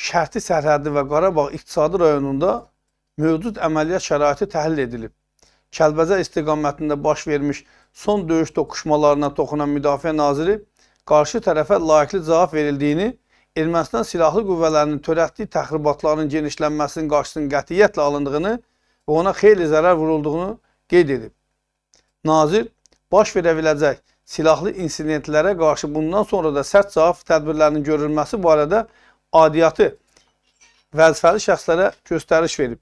Şərti Sərhəddi və Qarabağ iqtisadi rayonunda mövcud əməliyyat şəraiti təhlil edilib. Kəlbəzər istiqamətində baş vermiş son döyüş toqquşmalarına toxunan Müdafiə Naziri qarşı tərəfə layiqli cavab verildiyini, Ermənistan silahlı qüvvələrinin törətdiyi təxribatların genişlənməsinin qarşısının qətiyyətlə alındığını və ona xeyli zərər vurulduğunu qeyd edib. Nazir baş verə biləcək silahlı insidentlərə qarşı bundan sonra da sərt cavab tədbirlərinin görülməsi barədə adiyyatı vəzifəli şəxslərə göstəriş verib.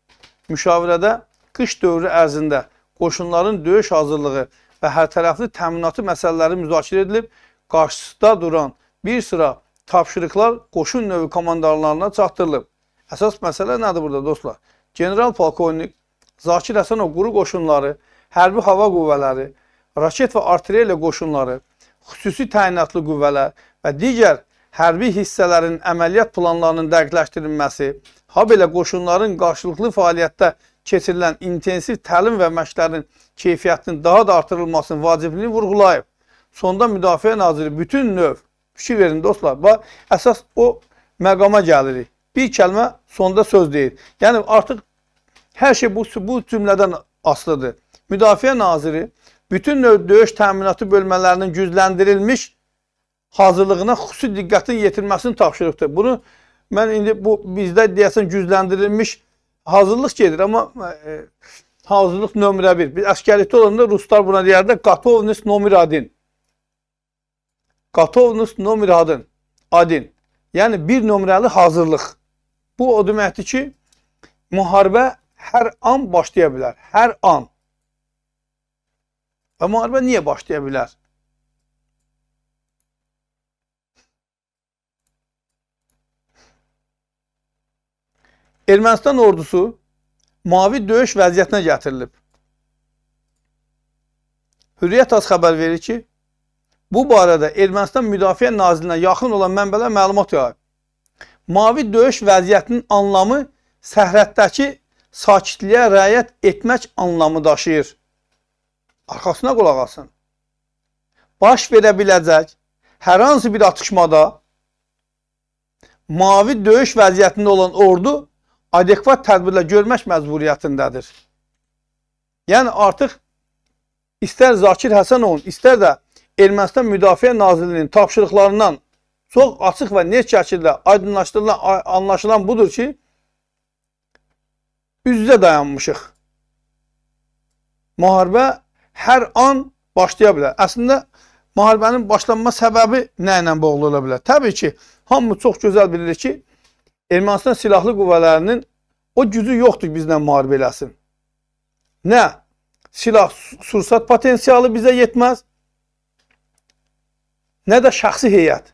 Müşavirədə qış dövrü ərzində qoşunların döyüş hazırlığı və hərtərəfli təminatı məsələləri müzakirə edilib, qarşısında duran bir sıra tapşırıqlar qoşun növü komandarlarına çatdırılıb. Əsas məsələ nədir burada dostlar? General polkovnik Zakir Həsənov quru qoşunları, hərbi hava qüvvələri, raket və artilleriya qoşunları, xüsusi təyinatlı qüvvələr və digər hərbi hissələrin əməliyyat planlarının dəqiqləşdirilməsi, ha belə qoşunların qarşılıqlı fəaliyyətdə keçirilən intensiv təlim və məşqlərin keyfiyyətinin daha da artırılmasının vacibliyini vurğulayıb. Sonda Müdafiə Naziri bütün növ, fikir verin dostlar, bax, əsas o məqama gəlirik. Bir kəlmə sonda söz deyil. Yəni artıq hər şey bu, bu cümlədən asılıdır. Müdafiə Naziri bütün növ döyüş təminatı bölmələrinin gücləndirilmiş hazırlığına xüsusi diqqətin yetirməsini tapşırıbdır. Bunu mən indi bu bizdə deyəsən gücləndirilmiş hazırlıq gedir, amma e, hazırlıq nömrə bir. Biz əskərlikdə olanda ruslar buna deyərdə qatovnis nomir adin. Qatovnis nomir adin. Adin. Yəni bir nömrəli hazırlıq. Bu o deməkdir ki, müharibə hər an başlaya bilər. Hər an. Və müharibə niyə başlaya bilər? Ermənistan ordusu mavi döyüş vəziyyətinə gətirilib. Hürriyyət az xəbər verir ki, bu barədə Ermənistan Müdafiə Nazirinə yaxın olan mənbələr məlumat yayıb. Mavi döyüş vəziyyətinin anlamı səhrətdəki sakitliyə rəayət etmək anlamı daşıyır. Arxasına qulaq asın. Baş verə biləcək hər hansı bir atışmada mavi döyüş vəziyyətində olan ordu adekvat tədbirlə görmək məcburiyyətindədir. Yəni artıq istər Zakir Həsənovun, istər də Ermənistan Müdafiə Nazirliyinin tapşırıqlarından çox açıq və net şəkildə aydınlaşdırılan, anlaşılan budur ki, üz-üzə dayanmışıq. Müharibə hər an başlaya bilər. Əslində, müharibənin başlanma səbəbi nə ilə bağlı ola bilər? Təbii ki, hamı çox gözəl bilir ki, Ermənistan silahlı qüvvələrinin o gücü yoxdur bizlə müharibə eləsin. Nə silah sursat potensialı bizə yetməz, nə də şəxsi heyət.